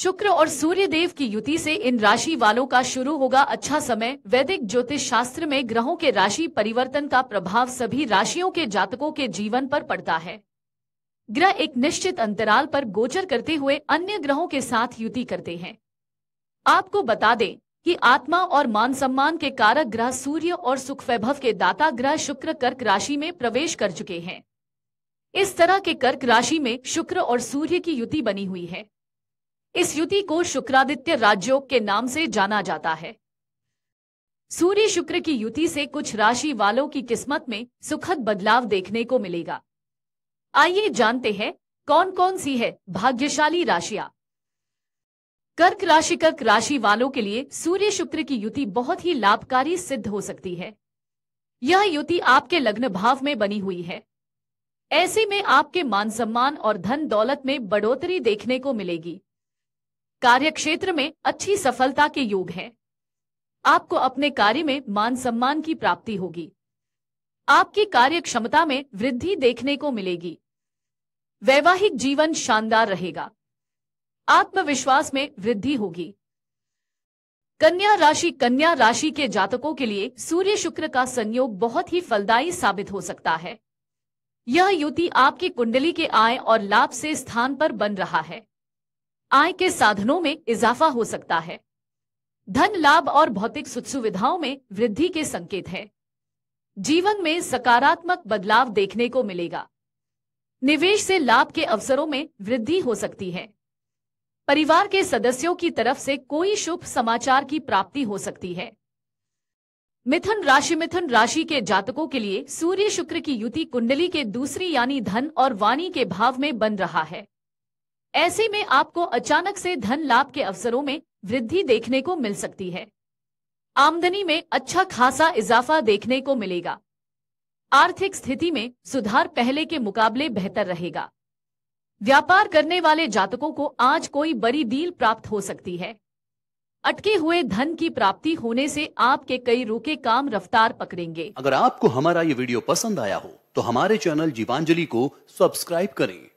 शुक्र और सूर्य देव की युति से इन राशि वालों का शुरू होगा अच्छा समय वैदिक ज्योतिष शास्त्र में ग्रहों के राशि परिवर्तन का प्रभाव सभी राशियों के जातकों के जीवन पर पड़ता है ग्रह एक निश्चित अंतराल पर गोचर करते हुए अन्य ग्रहों के साथ युति करते हैं आपको बता दें कि आत्मा और मान सम्मान के कारक ग्रह सूर्य और सुख वैभव के दाता ग्रह शुक्र कर्क राशि में प्रवेश कर चुके हैं इस तरह के कर्क राशि में शुक्र और सूर्य की युति बनी हुई है इस युति को शुक्रादित्य राजयोग के नाम से जाना जाता है सूर्य शुक्र की युति से कुछ राशि वालों की किस्मत में सुखद बदलाव देखने को मिलेगा आइए जानते हैं कौन कौन सी है भाग्यशाली राशियां कर्क राशि कर्क राशि वालों के लिए सूर्य शुक्र की युति बहुत ही लाभकारी सिद्ध हो सकती है यह युति आपके लग्न भाव में बनी हुई है ऐसे में आपके मान सम्मान और धन दौलत में बढ़ोतरी देखने को मिलेगी कार्यक्षेत्र में अच्छी सफलता के योग हैं आपको अपने कार्य में मान सम्मान की प्राप्ति होगी आपकी कार्य क्षमता में वृद्धि देखने को मिलेगी वैवाहिक जीवन शानदार रहेगा आत्मविश्वास में वृद्धि होगी कन्या राशि कन्या राशि के जातकों के लिए सूर्य शुक्र का संयोग बहुत ही फलदायी साबित हो सकता है यह युति आपकी कुंडली के आय और लाभ से स्थान पर बन रहा है आय के साधनों में इजाफा हो सकता है धन लाभ और भौतिक सुख सुविधाओं में वृद्धि के संकेत है जीवन में सकारात्मक बदलाव देखने को मिलेगा निवेश से लाभ के अवसरों में वृद्धि हो सकती है परिवार के सदस्यों की तरफ से कोई शुभ समाचार की प्राप्ति हो सकती है मिथुन राशि मिथुन राशि के जातकों के लिए सूर्य शुक्र की युति कुंडली के दूसरी यानी धन और वाणी के भाव में बन रहा है ऐसे में आपको अचानक से धन लाभ के अवसरों में वृद्धि देखने को मिल सकती है आमदनी में अच्छा खासा इजाफा देखने को मिलेगा आर्थिक स्थिति में सुधार पहले के मुकाबले बेहतर रहेगा व्यापार करने वाले जातकों को आज कोई बड़ी डील प्राप्त हो सकती है अटके हुए धन की प्राप्ति होने से आपके कई रुके काम रफ्तार पकड़ेंगे अगर आपको हमारा ये वीडियो पसंद आया हो तो हमारे चैनल जीवांजलि को सब्सक्राइब करें